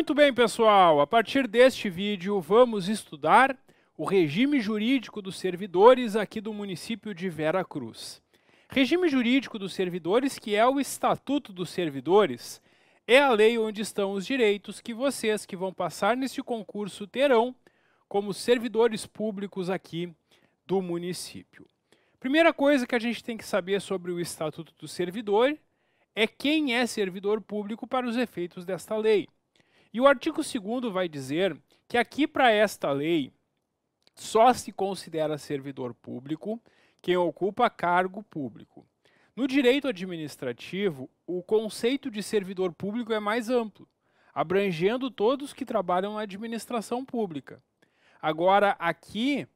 Muito bem, pessoal. A partir deste vídeo, vamos estudar o regime jurídico dos servidores aqui do município de Vera Cruz. Regime jurídico dos servidores, que é o Estatuto dos Servidores, é a lei onde estão os direitos que vocês que vão passar neste concurso terão como servidores públicos aqui do município. Primeira coisa que a gente tem que saber sobre o Estatuto do Servidor é quem é servidor público para os efeitos desta lei. E o artigo 2 vai dizer que aqui para esta lei só se considera servidor público quem ocupa cargo público. No direito administrativo, o conceito de servidor público é mais amplo, abrangendo todos que trabalham na administração pública. Agora, aqui,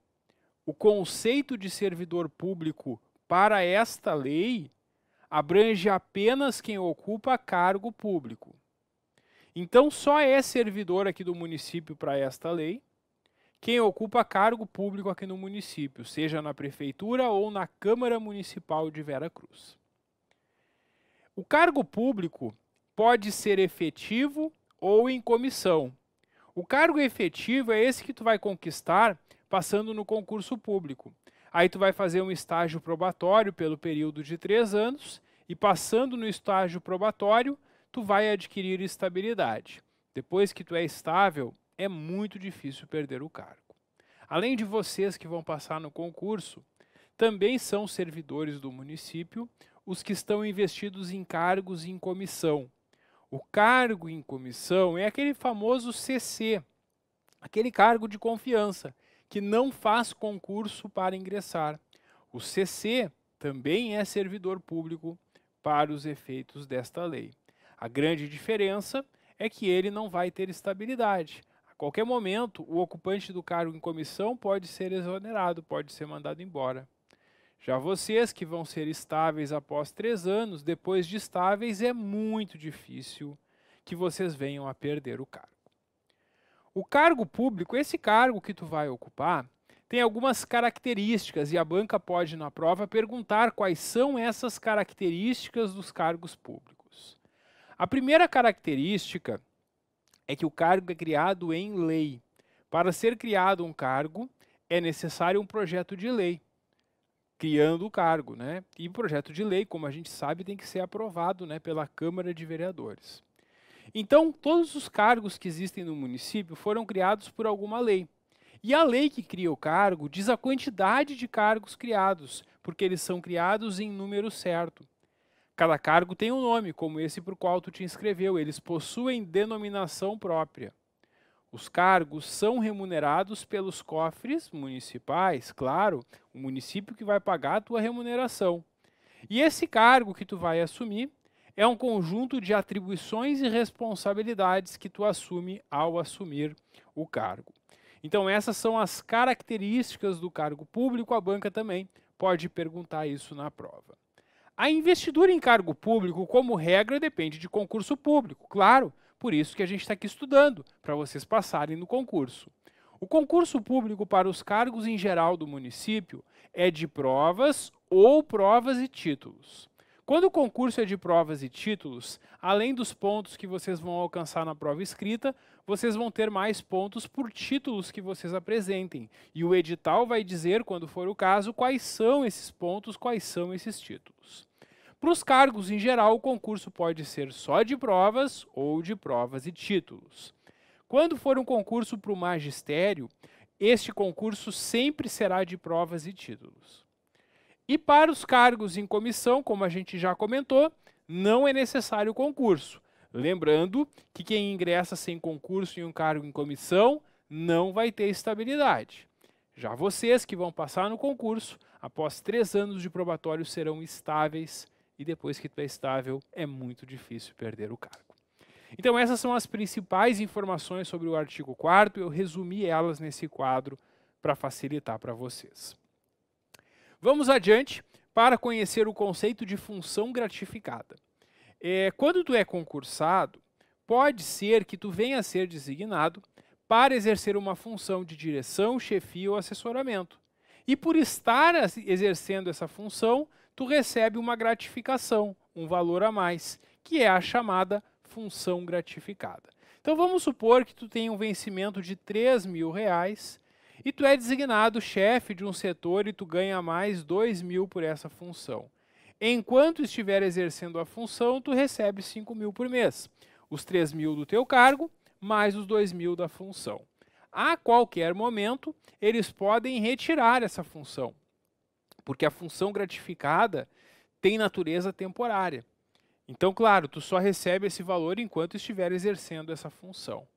o conceito de servidor público para esta lei abrange apenas quem ocupa cargo público. Então só é servidor aqui do município para esta lei quem ocupa cargo público aqui no município, seja na prefeitura ou na Câmara Municipal de Vera Cruz. O cargo público pode ser efetivo ou em comissão. O cargo efetivo é esse que tu vai conquistar passando no concurso público. Aí tu vai fazer um estágio probatório pelo período de três anos e passando no estágio probatório, tu vai adquirir estabilidade. Depois que tu é estável, é muito difícil perder o cargo. Além de vocês que vão passar no concurso, também são servidores do município os que estão investidos em cargos em comissão. O cargo em comissão é aquele famoso CC, aquele cargo de confiança, que não faz concurso para ingressar. O CC também é servidor público para os efeitos desta lei. A grande diferença é que ele não vai ter estabilidade. A qualquer momento, o ocupante do cargo em comissão pode ser exonerado, pode ser mandado embora. Já vocês que vão ser estáveis após três anos, depois de estáveis, é muito difícil que vocês venham a perder o cargo. O cargo público, esse cargo que tu vai ocupar, tem algumas características e a banca pode, na prova, perguntar quais são essas características dos cargos públicos. A primeira característica é que o cargo é criado em lei. Para ser criado um cargo, é necessário um projeto de lei, criando o cargo. Né? E o projeto de lei, como a gente sabe, tem que ser aprovado né, pela Câmara de Vereadores. Então, todos os cargos que existem no município foram criados por alguma lei. E a lei que cria o cargo diz a quantidade de cargos criados, porque eles são criados em número certo. Cada cargo tem um nome, como esse por qual tu te inscreveu. Eles possuem denominação própria. Os cargos são remunerados pelos cofres municipais, claro, o município que vai pagar a tua remuneração. E esse cargo que tu vai assumir é um conjunto de atribuições e responsabilidades que tu assume ao assumir o cargo. Então essas são as características do cargo público, a banca também pode perguntar isso na prova. A investidura em cargo público, como regra, depende de concurso público, claro. Por isso que a gente está aqui estudando, para vocês passarem no concurso. O concurso público para os cargos em geral do município é de provas ou provas e títulos. Quando o concurso é de provas e títulos, além dos pontos que vocês vão alcançar na prova escrita, vocês vão ter mais pontos por títulos que vocês apresentem. E o edital vai dizer, quando for o caso, quais são esses pontos, quais são esses títulos. Para os cargos em geral, o concurso pode ser só de provas ou de provas e títulos. Quando for um concurso para o magistério, este concurso sempre será de provas e títulos. E para os cargos em comissão, como a gente já comentou, não é necessário concurso. Lembrando que quem ingressa sem concurso em um cargo em comissão não vai ter estabilidade. Já vocês que vão passar no concurso, após três anos de probatório, serão estáveis e depois que tu é estável, é muito difícil perder o cargo. Então, essas são as principais informações sobre o artigo 4 eu resumi elas nesse quadro para facilitar para vocês. Vamos adiante para conhecer o conceito de função gratificada é, quando tu é concursado, pode ser que tu venha a ser designado para exercer uma função de direção, chefia ou assessoramento. E por estar exercendo essa função, tu recebe uma gratificação, um valor a mais, que é a chamada função gratificada. Então vamos supor que tu tenha um vencimento de 3 mil reais e tu é designado chefe de um setor e tu ganha mais 2 mil por essa função. Enquanto estiver exercendo a função, tu recebe 5 mil por mês. Os 3 mil do teu cargo, mais os 2 mil da função. A qualquer momento, eles podem retirar essa função, porque a função gratificada tem natureza temporária. Então, claro, tu só recebe esse valor enquanto estiver exercendo essa função.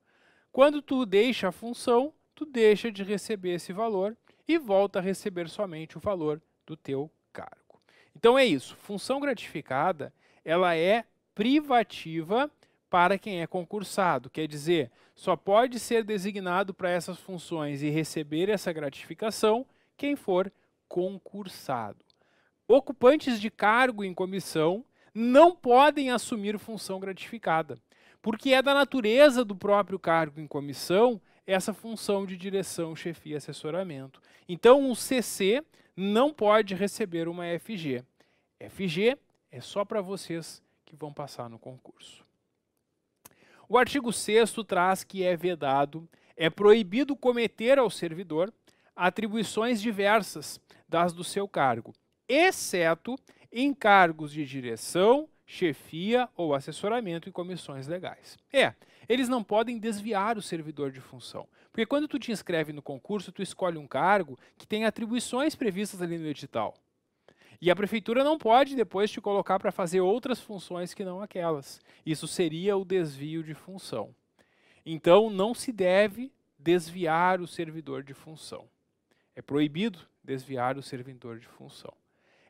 Quando tu deixa a função, tu deixa de receber esse valor e volta a receber somente o valor do teu cargo. Então é isso. Função gratificada, ela é privativa para quem é concursado. Quer dizer, só pode ser designado para essas funções e receber essa gratificação quem for concursado. Ocupantes de cargo em comissão não podem assumir função gratificada, porque é da natureza do próprio cargo em comissão essa função de direção, chefia, assessoramento. Então, um CC não pode receber uma FG. FG é só para vocês que vão passar no concurso. O artigo 6 traz que é vedado, é proibido cometer ao servidor atribuições diversas das do seu cargo, exceto em cargos de direção, chefia ou assessoramento e comissões legais. É, eles não podem desviar o servidor de função. Porque quando tu te inscreve no concurso, tu escolhe um cargo que tem atribuições previstas ali no edital. E a prefeitura não pode depois te colocar para fazer outras funções que não aquelas. Isso seria o desvio de função. Então não se deve desviar o servidor de função. É proibido desviar o servidor de função.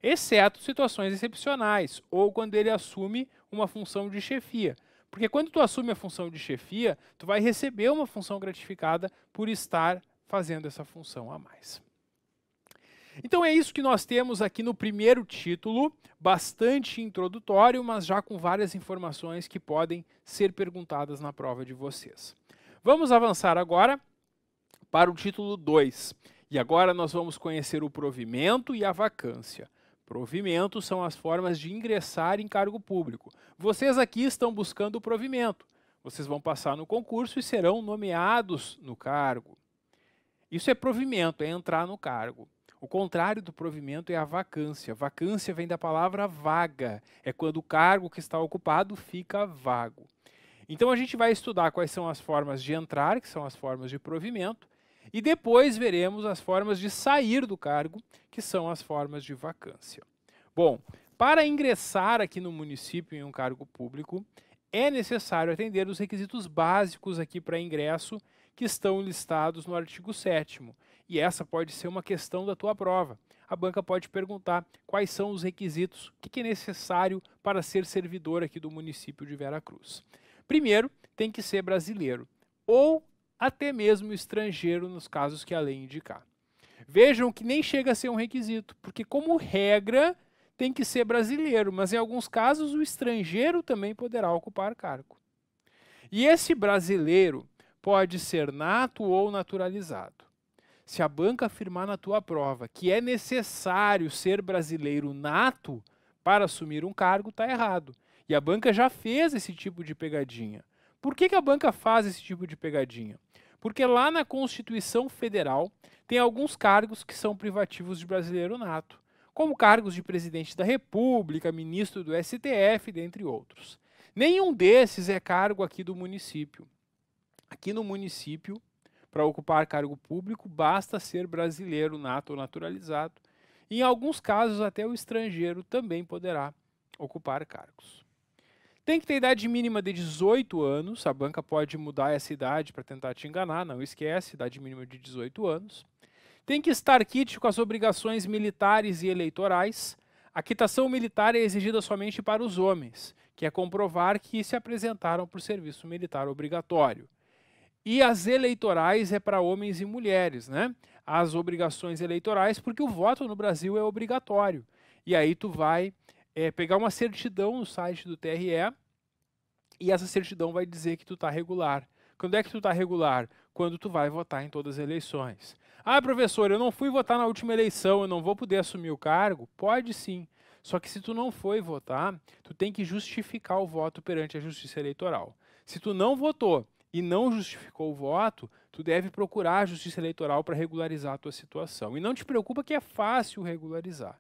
Exceto situações excepcionais ou quando ele assume uma função de chefia. Porque quando tu assume a função de chefia, tu vai receber uma função gratificada por estar fazendo essa função a mais. Então é isso que nós temos aqui no primeiro título, bastante introdutório, mas já com várias informações que podem ser perguntadas na prova de vocês. Vamos avançar agora para o título 2. E agora nós vamos conhecer o provimento e a vacância. Provimentos são as formas de ingressar em cargo público. Vocês aqui estão buscando o provimento. Vocês vão passar no concurso e serão nomeados no cargo. Isso é provimento, é entrar no cargo. O contrário do provimento é a vacância. Vacância vem da palavra vaga, é quando o cargo que está ocupado fica vago. Então a gente vai estudar quais são as formas de entrar, que são as formas de provimento, e depois veremos as formas de sair do cargo, que são as formas de vacância. Bom, para ingressar aqui no município em um cargo público, é necessário atender os requisitos básicos aqui para ingresso que estão listados no artigo 7 e essa pode ser uma questão da tua prova. A banca pode perguntar quais são os requisitos, o que é necessário para ser servidor aqui do município de Veracruz. Primeiro, tem que ser brasileiro ou até mesmo estrangeiro nos casos que a lei indicar. Vejam que nem chega a ser um requisito, porque, como regra, tem que ser brasileiro, mas em alguns casos o estrangeiro também poderá ocupar cargo. E esse brasileiro pode ser nato ou naturalizado. Se a banca afirmar na tua prova que é necessário ser brasileiro nato para assumir um cargo, está errado. E a banca já fez esse tipo de pegadinha. Por que, que a banca faz esse tipo de pegadinha? Porque lá na Constituição Federal tem alguns cargos que são privativos de brasileiro nato, como cargos de presidente da República, ministro do STF, dentre outros. Nenhum desses é cargo aqui do município. Aqui no município, para ocupar cargo público, basta ser brasileiro nato ou naturalizado. Em alguns casos, até o estrangeiro também poderá ocupar cargos. Tem que ter idade mínima de 18 anos, a banca pode mudar essa idade para tentar te enganar, não esquece, idade mínima de 18 anos. Tem que estar quítico com as obrigações militares e eleitorais. A quitação militar é exigida somente para os homens, que é comprovar que se apresentaram para o serviço militar obrigatório. E as eleitorais é para homens e mulheres, né? As obrigações eleitorais, porque o voto no Brasil é obrigatório. E aí tu vai é, pegar uma certidão no site do TRE e essa certidão vai dizer que tu está regular. Quando é que tu está regular? Quando tu vai votar em todas as eleições. Ah, professor, eu não fui votar na última eleição, eu não vou poder assumir o cargo? Pode sim. Só que se tu não foi votar, tu tem que justificar o voto perante a Justiça Eleitoral. Se tu não votou e não justificou o voto, tu deve procurar a Justiça Eleitoral para regularizar a tua situação. E não te preocupa que é fácil regularizar.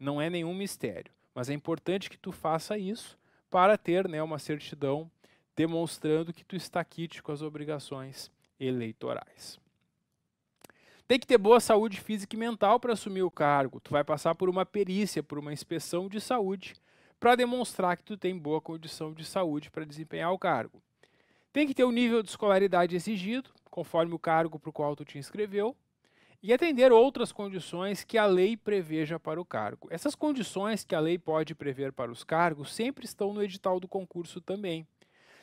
Não é nenhum mistério. Mas é importante que tu faça isso para ter né, uma certidão demonstrando que tu está quite com as obrigações eleitorais. Tem que ter boa saúde física e mental para assumir o cargo. Tu vai passar por uma perícia, por uma inspeção de saúde, para demonstrar que tu tem boa condição de saúde para desempenhar o cargo. Tem que ter o nível de escolaridade exigido, conforme o cargo para o qual tu te inscreveu e atender outras condições que a lei preveja para o cargo. Essas condições que a lei pode prever para os cargos sempre estão no edital do concurso também.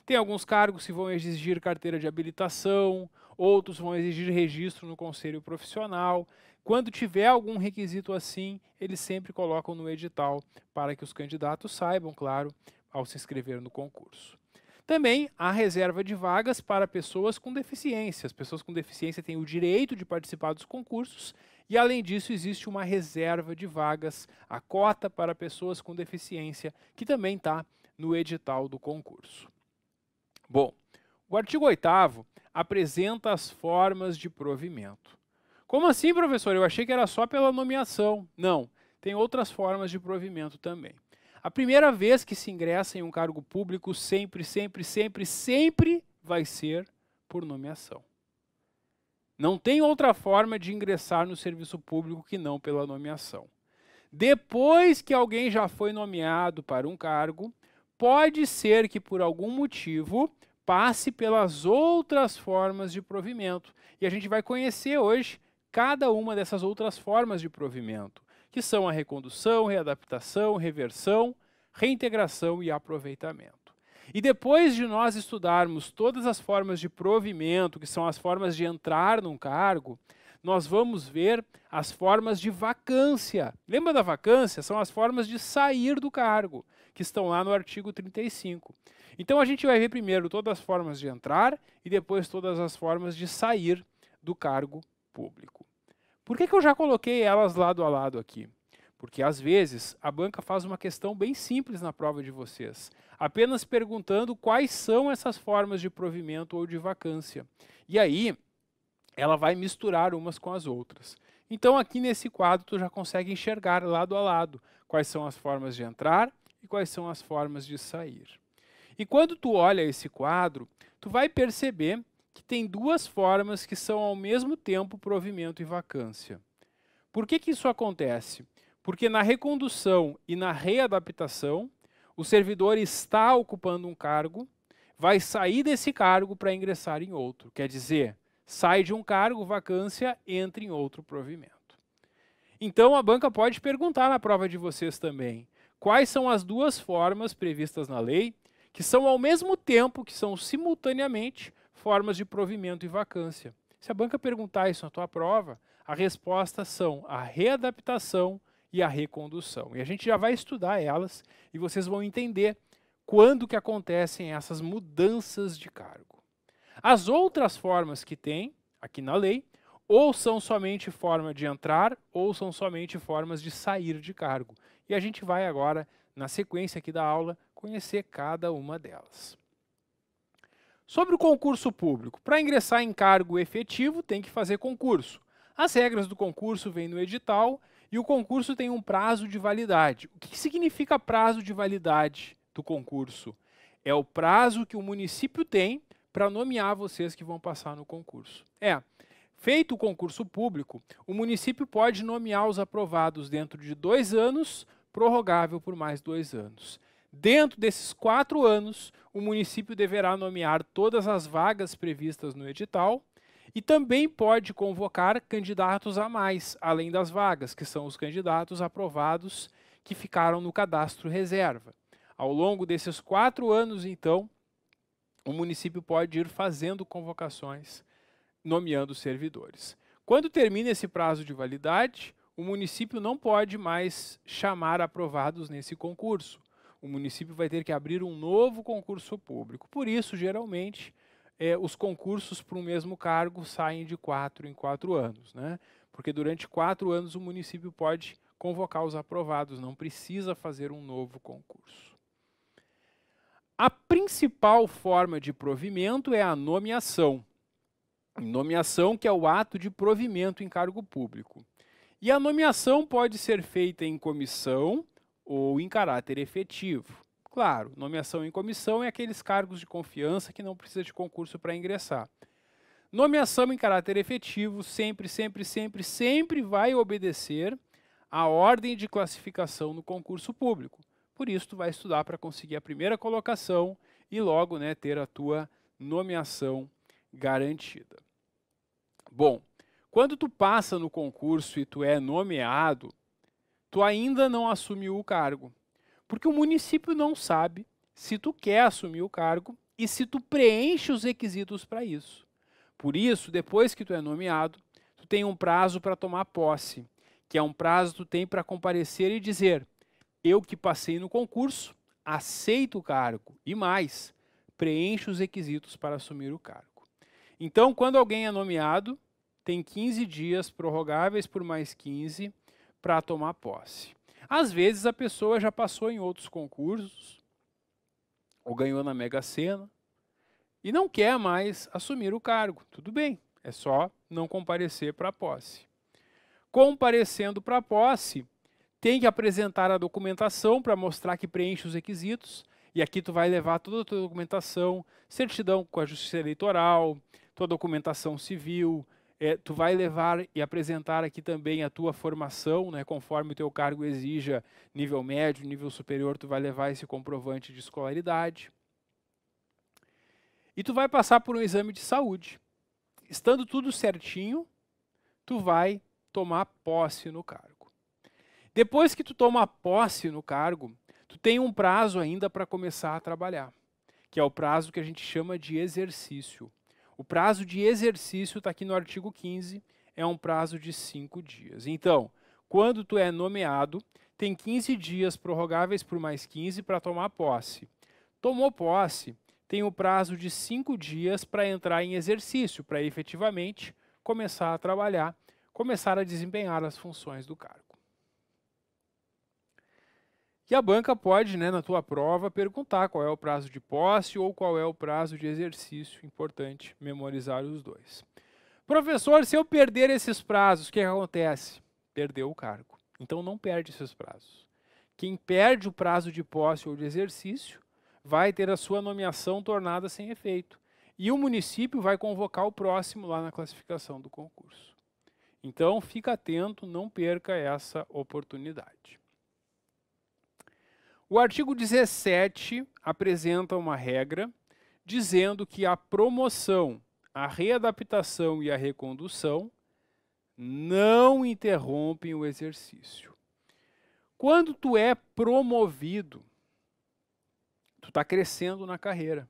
Tem alguns cargos que vão exigir carteira de habilitação, outros vão exigir registro no conselho profissional. Quando tiver algum requisito assim, eles sempre colocam no edital para que os candidatos saibam, claro, ao se inscrever no concurso. Também há reserva de vagas para pessoas com deficiência. As pessoas com deficiência têm o direito de participar dos concursos e, além disso, existe uma reserva de vagas, a cota para pessoas com deficiência, que também está no edital do concurso. Bom, o artigo 8 apresenta as formas de provimento. Como assim, professor? Eu achei que era só pela nomeação. Não, tem outras formas de provimento também. A primeira vez que se ingressa em um cargo público, sempre, sempre, sempre, sempre vai ser por nomeação. Não tem outra forma de ingressar no serviço público que não pela nomeação. Depois que alguém já foi nomeado para um cargo, pode ser que por algum motivo passe pelas outras formas de provimento. E a gente vai conhecer hoje cada uma dessas outras formas de provimento que são a recondução, readaptação, reversão, reintegração e aproveitamento. E depois de nós estudarmos todas as formas de provimento, que são as formas de entrar num cargo, nós vamos ver as formas de vacância. Lembra da vacância? São as formas de sair do cargo, que estão lá no artigo 35. Então a gente vai ver primeiro todas as formas de entrar e depois todas as formas de sair do cargo público. Por que, que eu já coloquei elas lado a lado aqui? Porque às vezes a banca faz uma questão bem simples na prova de vocês, apenas perguntando quais são essas formas de provimento ou de vacância. E aí ela vai misturar umas com as outras. Então aqui nesse quadro tu já consegue enxergar lado a lado quais são as formas de entrar e quais são as formas de sair. E quando tu olha esse quadro, tu vai perceber que tem duas formas que são ao mesmo tempo provimento e vacância. Por que, que isso acontece? Porque na recondução e na readaptação, o servidor está ocupando um cargo, vai sair desse cargo para ingressar em outro. Quer dizer, sai de um cargo, vacância, entra em outro provimento. Então a banca pode perguntar na prova de vocês também quais são as duas formas previstas na lei que são ao mesmo tempo, que são simultaneamente, formas de provimento e vacância. Se a banca perguntar isso na tua prova, a resposta são a readaptação e a recondução. E a gente já vai estudar elas e vocês vão entender quando que acontecem essas mudanças de cargo. As outras formas que tem aqui na lei, ou são somente forma de entrar, ou são somente formas de sair de cargo. E a gente vai agora, na sequência aqui da aula, conhecer cada uma delas. Sobre o concurso público, para ingressar em cargo efetivo tem que fazer concurso. As regras do concurso vêm no edital e o concurso tem um prazo de validade. O que significa prazo de validade do concurso? É o prazo que o município tem para nomear vocês que vão passar no concurso. É, feito o concurso público, o município pode nomear os aprovados dentro de dois anos, prorrogável por mais dois anos. Dentro desses quatro anos, o município deverá nomear todas as vagas previstas no edital e também pode convocar candidatos a mais, além das vagas, que são os candidatos aprovados que ficaram no cadastro reserva. Ao longo desses quatro anos, então, o município pode ir fazendo convocações, nomeando servidores. Quando termina esse prazo de validade, o município não pode mais chamar aprovados nesse concurso o município vai ter que abrir um novo concurso público. Por isso, geralmente, é, os concursos para o mesmo cargo saem de quatro em quatro anos, né? Porque durante quatro anos o município pode convocar os aprovados, não precisa fazer um novo concurso. A principal forma de provimento é a nomeação. Nomeação que é o ato de provimento em cargo público. E a nomeação pode ser feita em comissão, ou em caráter efetivo. Claro, nomeação em comissão é aqueles cargos de confiança que não precisa de concurso para ingressar. Nomeação em caráter efetivo sempre, sempre, sempre, sempre vai obedecer à ordem de classificação no concurso público. Por isso, tu vai estudar para conseguir a primeira colocação e logo né, ter a tua nomeação garantida. Bom, quando tu passa no concurso e tu é nomeado, tu ainda não assumiu o cargo. Porque o município não sabe se tu quer assumir o cargo e se tu preenche os requisitos para isso. Por isso, depois que tu é nomeado, tu tem um prazo para tomar posse, que é um prazo que tu tem para comparecer e dizer: eu que passei no concurso, aceito o cargo e mais, preenche os requisitos para assumir o cargo. Então, quando alguém é nomeado, tem 15 dias prorrogáveis por mais 15 para tomar posse. Às vezes a pessoa já passou em outros concursos, ou ganhou na Mega Sena, e não quer mais assumir o cargo. Tudo bem, é só não comparecer para a posse. Comparecendo para a posse, tem que apresentar a documentação para mostrar que preenche os requisitos, e aqui tu vai levar toda a tua documentação, certidão com a Justiça Eleitoral, tua documentação civil, é, tu vai levar e apresentar aqui também a tua formação, né, conforme o teu cargo exija, nível médio, nível superior, tu vai levar esse comprovante de escolaridade. E tu vai passar por um exame de saúde. Estando tudo certinho, tu vai tomar posse no cargo. Depois que tu toma posse no cargo, tu tem um prazo ainda para começar a trabalhar, que é o prazo que a gente chama de exercício. O prazo de exercício está aqui no artigo 15, é um prazo de cinco dias. Então, quando tu é nomeado, tem 15 dias prorrogáveis por mais 15 para tomar posse. Tomou posse, tem o prazo de cinco dias para entrar em exercício, para efetivamente começar a trabalhar, começar a desempenhar as funções do cargo e a banca pode, né, na tua prova, perguntar qual é o prazo de posse ou qual é o prazo de exercício. Importante memorizar os dois. Professor, se eu perder esses prazos, o que acontece? Perdeu o cargo. Então não perde esses prazos. Quem perde o prazo de posse ou de exercício vai ter a sua nomeação tornada sem efeito. E o município vai convocar o próximo lá na classificação do concurso. Então, fica atento, não perca essa oportunidade. O artigo 17 apresenta uma regra dizendo que a promoção, a readaptação e a recondução não interrompem o exercício. Quando tu é promovido, tu está crescendo na carreira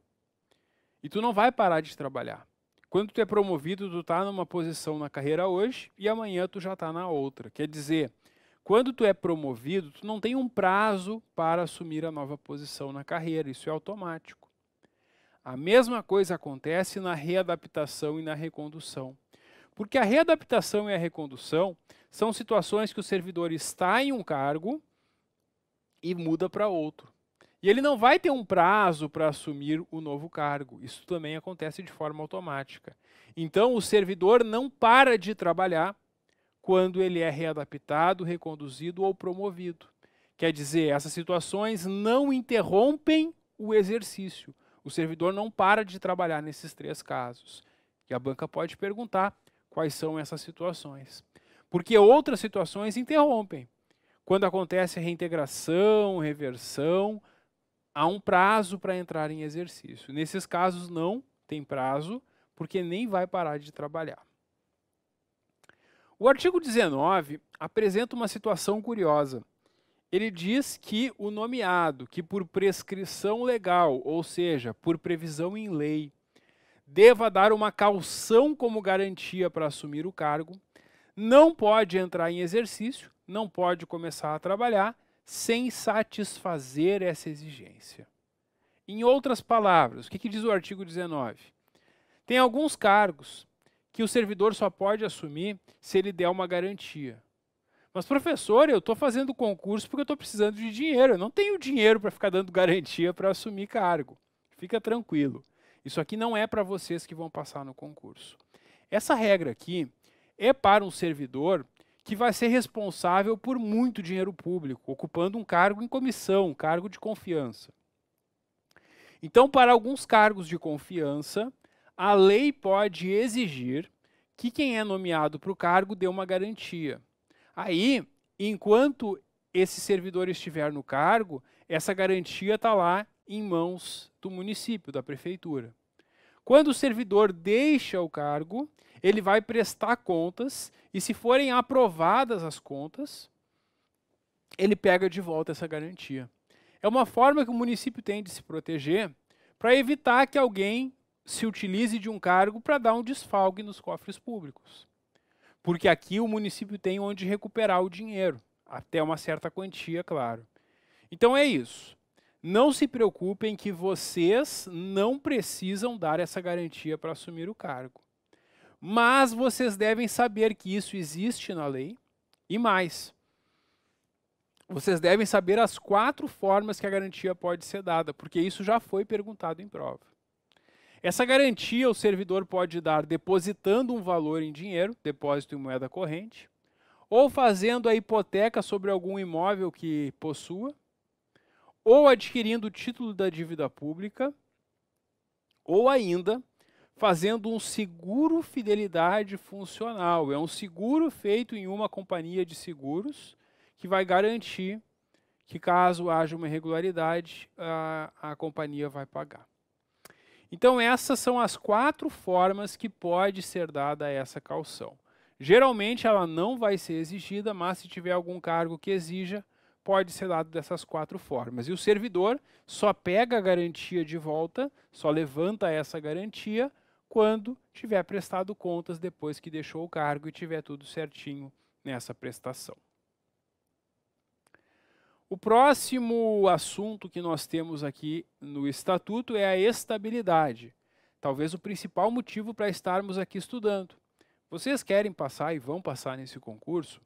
e tu não vai parar de trabalhar. Quando tu é promovido, tu está numa posição na carreira hoje e amanhã tu já está na outra. Quer dizer, quando tu é promovido, tu não tem um prazo para assumir a nova posição na carreira, isso é automático. A mesma coisa acontece na readaptação e na recondução. Porque a readaptação e a recondução são situações que o servidor está em um cargo e muda para outro. E ele não vai ter um prazo para assumir o novo cargo. Isso também acontece de forma automática. Então, o servidor não para de trabalhar quando ele é readaptado, reconduzido ou promovido. Quer dizer, essas situações não interrompem o exercício. O servidor não para de trabalhar nesses três casos. E a banca pode perguntar quais são essas situações. Porque outras situações interrompem. Quando acontece reintegração, reversão, há um prazo para entrar em exercício. Nesses casos não tem prazo, porque nem vai parar de trabalhar. O artigo 19 apresenta uma situação curiosa. Ele diz que o nomeado, que por prescrição legal, ou seja, por previsão em lei, deva dar uma calção como garantia para assumir o cargo, não pode entrar em exercício, não pode começar a trabalhar sem satisfazer essa exigência. Em outras palavras, o que, que diz o artigo 19? Tem alguns cargos que o servidor só pode assumir se ele der uma garantia. Mas, professor, eu estou fazendo concurso porque eu estou precisando de dinheiro. Eu não tenho dinheiro para ficar dando garantia para assumir cargo. Fica tranquilo. Isso aqui não é para vocês que vão passar no concurso. Essa regra aqui é para um servidor que vai ser responsável por muito dinheiro público, ocupando um cargo em comissão, um cargo de confiança. Então, para alguns cargos de confiança, a lei pode exigir que quem é nomeado para o cargo dê uma garantia. Aí, enquanto esse servidor estiver no cargo, essa garantia está lá em mãos do município, da prefeitura. Quando o servidor deixa o cargo, ele vai prestar contas e, se forem aprovadas as contas, ele pega de volta essa garantia. É uma forma que o município tem de se proteger para evitar que alguém se utilize de um cargo para dar um desfalque nos cofres públicos. Porque aqui o município tem onde recuperar o dinheiro, até uma certa quantia, claro. Então é isso. Não se preocupem que vocês não precisam dar essa garantia para assumir o cargo. Mas vocês devem saber que isso existe na lei e mais. Vocês devem saber as quatro formas que a garantia pode ser dada, porque isso já foi perguntado em prova. Essa garantia o servidor pode dar depositando um valor em dinheiro, depósito em moeda corrente, ou fazendo a hipoteca sobre algum imóvel que possua, ou adquirindo o título da dívida pública, ou ainda fazendo um seguro fidelidade funcional. É um seguro feito em uma companhia de seguros que vai garantir que, caso haja uma irregularidade, a, a companhia vai pagar. Então, essas são as quatro formas que pode ser dada essa calção. Geralmente, ela não vai ser exigida, mas se tiver algum cargo que exija, pode ser dado dessas quatro formas. E o servidor só pega a garantia de volta, só levanta essa garantia quando tiver prestado contas depois que deixou o cargo e tiver tudo certinho nessa prestação. O próximo assunto que nós temos aqui no Estatuto é a estabilidade. Talvez o principal motivo para estarmos aqui estudando. Vocês querem passar e vão passar nesse concurso?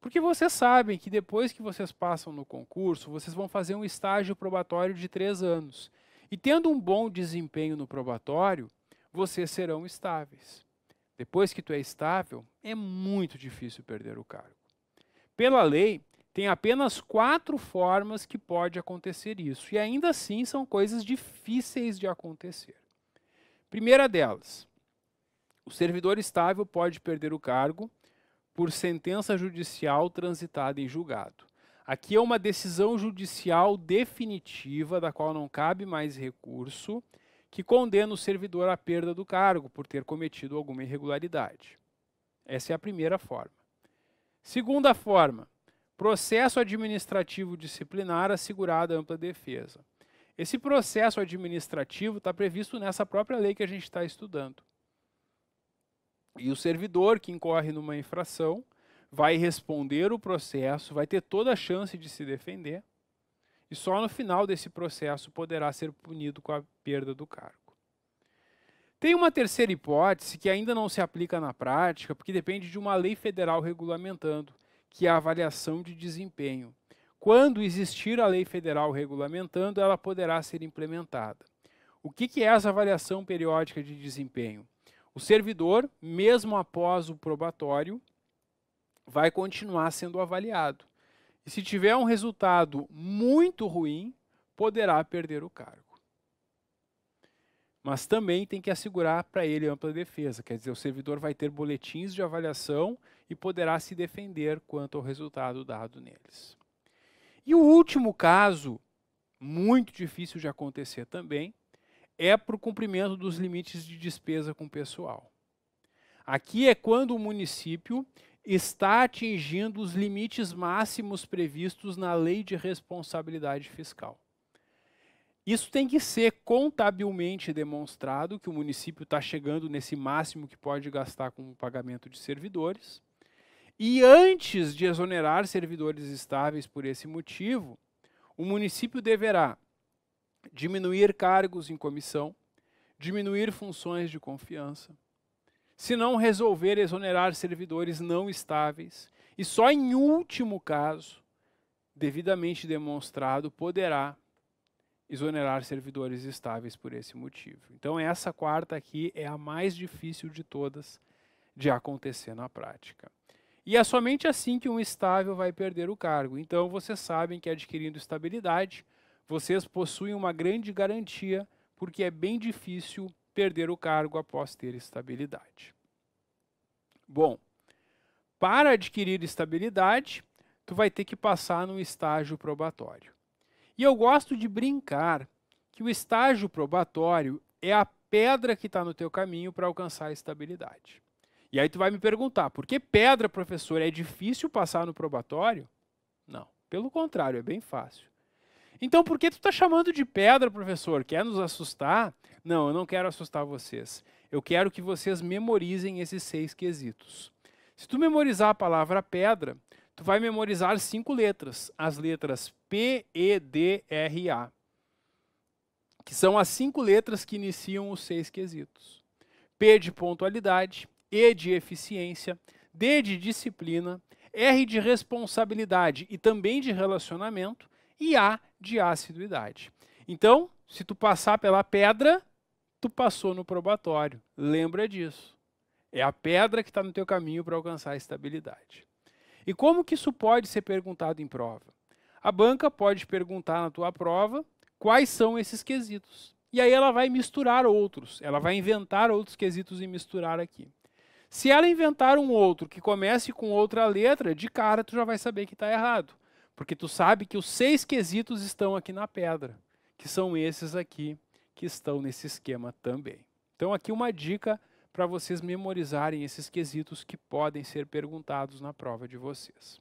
Porque vocês sabem que depois que vocês passam no concurso, vocês vão fazer um estágio probatório de três anos. E tendo um bom desempenho no probatório, vocês serão estáveis. Depois que tu é estável, é muito difícil perder o cargo. Pela lei, tem apenas quatro formas que pode acontecer isso, e ainda assim são coisas difíceis de acontecer. Primeira delas, o servidor estável pode perder o cargo por sentença judicial transitada em julgado. Aqui é uma decisão judicial definitiva, da qual não cabe mais recurso, que condena o servidor à perda do cargo por ter cometido alguma irregularidade. Essa é a primeira forma. Segunda forma, Processo administrativo disciplinar assegurada ampla defesa. Esse processo administrativo está previsto nessa própria lei que a gente está estudando. E o servidor que incorre numa infração vai responder o processo, vai ter toda a chance de se defender, e só no final desse processo poderá ser punido com a perda do cargo. Tem uma terceira hipótese que ainda não se aplica na prática, porque depende de uma lei federal regulamentando, que é a avaliação de desempenho. Quando existir a lei federal regulamentando, ela poderá ser implementada. O que, que é essa avaliação periódica de desempenho? O servidor, mesmo após o probatório, vai continuar sendo avaliado. E se tiver um resultado muito ruim, poderá perder o cargo. Mas também tem que assegurar para ele ampla defesa, quer dizer, o servidor vai ter boletins de avaliação e poderá se defender quanto ao resultado dado neles. E o último caso, muito difícil de acontecer também, é para o cumprimento dos limites de despesa com pessoal. Aqui é quando o município está atingindo os limites máximos previstos na Lei de Responsabilidade Fiscal. Isso tem que ser contabilmente demonstrado que o município está chegando nesse máximo que pode gastar com o pagamento de servidores. E antes de exonerar servidores estáveis por esse motivo, o município deverá diminuir cargos em comissão, diminuir funções de confiança, se não resolver exonerar servidores não estáveis, e só em último caso, devidamente demonstrado, poderá exonerar servidores estáveis por esse motivo. Então, essa quarta aqui é a mais difícil de todas de acontecer na prática. E é somente assim que um estável vai perder o cargo. Então vocês sabem que adquirindo estabilidade, vocês possuem uma grande garantia, porque é bem difícil perder o cargo após ter estabilidade. Bom, para adquirir estabilidade, tu vai ter que passar num estágio probatório. E eu gosto de brincar que o estágio probatório é a pedra que está no teu caminho para alcançar a estabilidade. E aí tu vai me perguntar, por que pedra, professor, é difícil passar no probatório? Não, pelo contrário, é bem fácil. Então por que tu está chamando de pedra, professor? Quer nos assustar? Não, eu não quero assustar vocês. Eu quero que vocês memorizem esses seis quesitos. Se tu memorizar a palavra pedra, tu vai memorizar cinco letras, as letras P, E, D, R, A, que são as cinco letras que iniciam os seis quesitos. P de pontualidade, e de eficiência, D de disciplina, R de responsabilidade e também de relacionamento e A de assiduidade. Então, se tu passar pela pedra, tu passou no probatório. Lembra disso. É a pedra que está no teu caminho para alcançar a estabilidade. E como que isso pode ser perguntado em prova? A banca pode perguntar na tua prova quais são esses quesitos. E aí ela vai misturar outros, ela vai inventar outros quesitos e misturar aqui. Se ela inventar um outro que comece com outra letra, de cara tu já vai saber que está errado. Porque tu sabe que os seis quesitos estão aqui na pedra, que são esses aqui que estão nesse esquema também. Então aqui uma dica para vocês memorizarem esses quesitos que podem ser perguntados na prova de vocês.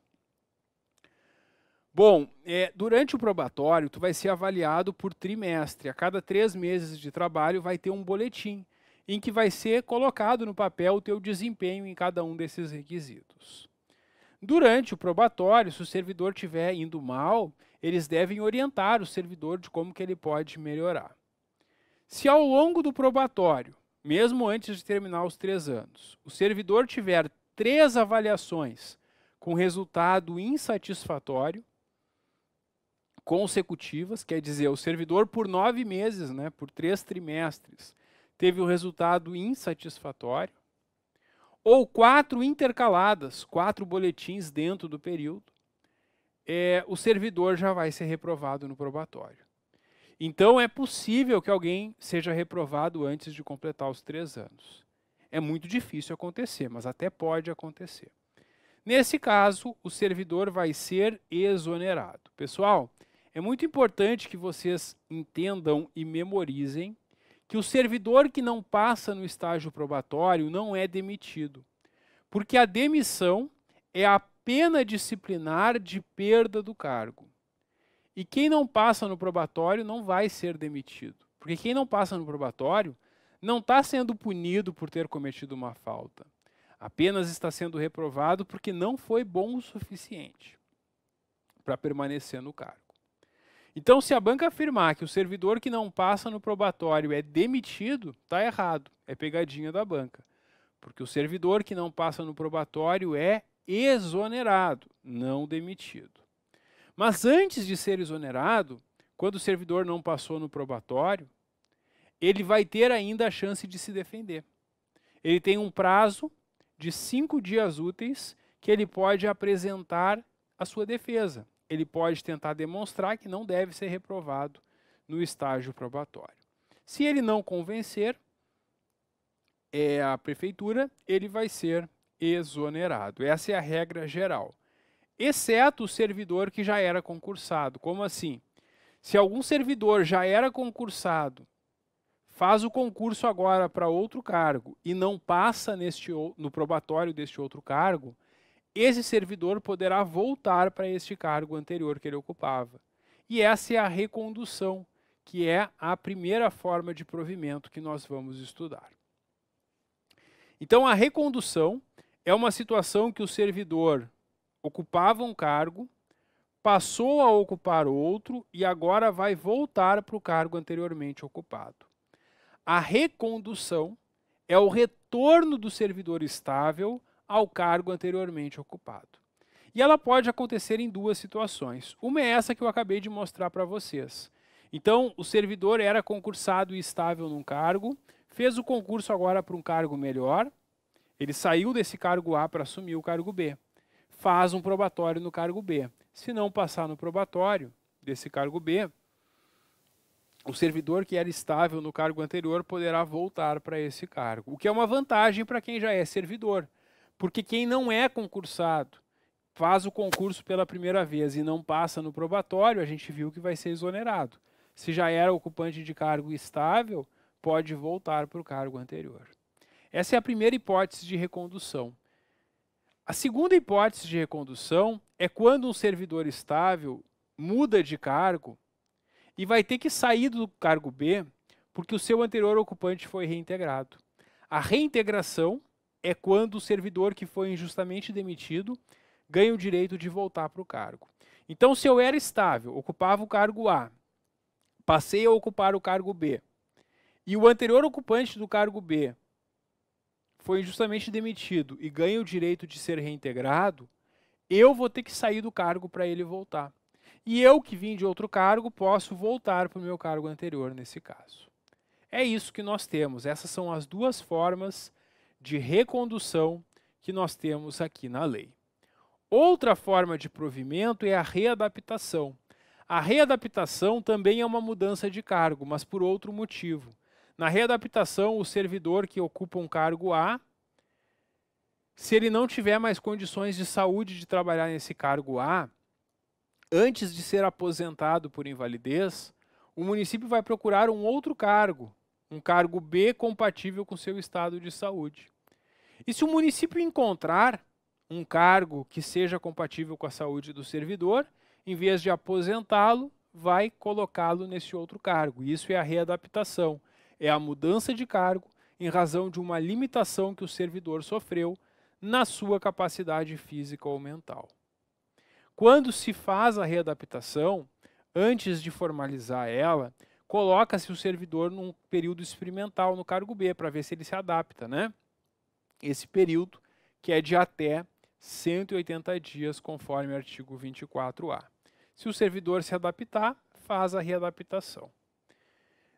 Bom, é, durante o probatório, tu vai ser avaliado por trimestre. A cada três meses de trabalho vai ter um boletim em que vai ser colocado no papel o teu desempenho em cada um desses requisitos. Durante o probatório, se o servidor estiver indo mal, eles devem orientar o servidor de como que ele pode melhorar. Se ao longo do probatório, mesmo antes de terminar os três anos, o servidor tiver três avaliações com resultado insatisfatório, consecutivas, quer dizer, o servidor por nove meses, né, por três trimestres, teve o um resultado insatisfatório, ou quatro intercaladas, quatro boletins dentro do período, é, o servidor já vai ser reprovado no probatório. Então é possível que alguém seja reprovado antes de completar os três anos. É muito difícil acontecer, mas até pode acontecer. Nesse caso, o servidor vai ser exonerado. Pessoal, é muito importante que vocês entendam e memorizem que o servidor que não passa no estágio probatório não é demitido, porque a demissão é a pena disciplinar de perda do cargo. E quem não passa no probatório não vai ser demitido, porque quem não passa no probatório não está sendo punido por ter cometido uma falta, apenas está sendo reprovado porque não foi bom o suficiente para permanecer no cargo. Então, se a banca afirmar que o servidor que não passa no probatório é demitido, está errado, é pegadinha da banca. Porque o servidor que não passa no probatório é exonerado, não demitido. Mas antes de ser exonerado, quando o servidor não passou no probatório, ele vai ter ainda a chance de se defender. Ele tem um prazo de cinco dias úteis que ele pode apresentar a sua defesa ele pode tentar demonstrar que não deve ser reprovado no estágio probatório. Se ele não convencer é, a prefeitura, ele vai ser exonerado. Essa é a regra geral. Exceto o servidor que já era concursado. Como assim? Se algum servidor já era concursado, faz o concurso agora para outro cargo e não passa neste, no probatório deste outro cargo, esse servidor poderá voltar para este cargo anterior que ele ocupava. E essa é a recondução, que é a primeira forma de provimento que nós vamos estudar. Então, a recondução é uma situação que o servidor ocupava um cargo, passou a ocupar outro e agora vai voltar para o cargo anteriormente ocupado. A recondução é o retorno do servidor estável ao cargo anteriormente ocupado. E ela pode acontecer em duas situações. Uma é essa que eu acabei de mostrar para vocês. Então, o servidor era concursado e estável num cargo, fez o concurso agora para um cargo melhor, ele saiu desse cargo A para assumir o cargo B. Faz um probatório no cargo B. Se não passar no probatório desse cargo B, o servidor que era estável no cargo anterior poderá voltar para esse cargo, o que é uma vantagem para quem já é servidor porque quem não é concursado faz o concurso pela primeira vez e não passa no probatório, a gente viu que vai ser exonerado. Se já era ocupante de cargo estável, pode voltar para o cargo anterior. Essa é a primeira hipótese de recondução. A segunda hipótese de recondução é quando um servidor estável muda de cargo e vai ter que sair do cargo B porque o seu anterior ocupante foi reintegrado. A reintegração é quando o servidor que foi injustamente demitido ganha o direito de voltar para o cargo. Então, se eu era estável, ocupava o cargo A, passei a ocupar o cargo B, e o anterior ocupante do cargo B foi injustamente demitido e ganha o direito de ser reintegrado, eu vou ter que sair do cargo para ele voltar. E eu que vim de outro cargo posso voltar para o meu cargo anterior nesse caso. É isso que nós temos. Essas são as duas formas de recondução que nós temos aqui na lei. Outra forma de provimento é a readaptação. A readaptação também é uma mudança de cargo, mas por outro motivo. Na readaptação, o servidor que ocupa um cargo A, se ele não tiver mais condições de saúde de trabalhar nesse cargo A, antes de ser aposentado por invalidez, o município vai procurar um outro cargo um cargo B compatível com seu estado de saúde. E se o município encontrar um cargo que seja compatível com a saúde do servidor, em vez de aposentá-lo, vai colocá-lo nesse outro cargo. Isso é a readaptação, é a mudança de cargo em razão de uma limitação que o servidor sofreu na sua capacidade física ou mental. Quando se faz a readaptação, antes de formalizar ela, coloca-se o servidor num período experimental no cargo B para ver se ele se adapta, né? Esse período que é de até 180 dias, conforme o artigo 24A. Se o servidor se adaptar, faz a readaptação.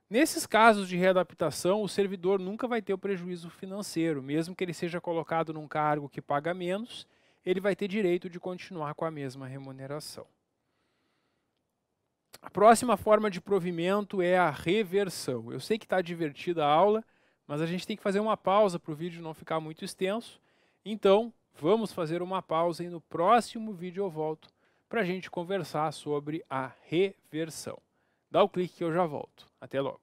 Nesses casos de readaptação, o servidor nunca vai ter o prejuízo financeiro, mesmo que ele seja colocado num cargo que paga menos, ele vai ter direito de continuar com a mesma remuneração. A próxima forma de provimento é a reversão. Eu sei que está divertida a aula, mas a gente tem que fazer uma pausa para o vídeo não ficar muito extenso. Então, vamos fazer uma pausa e no próximo vídeo eu volto para a gente conversar sobre a reversão. Dá o clique que eu já volto. Até logo.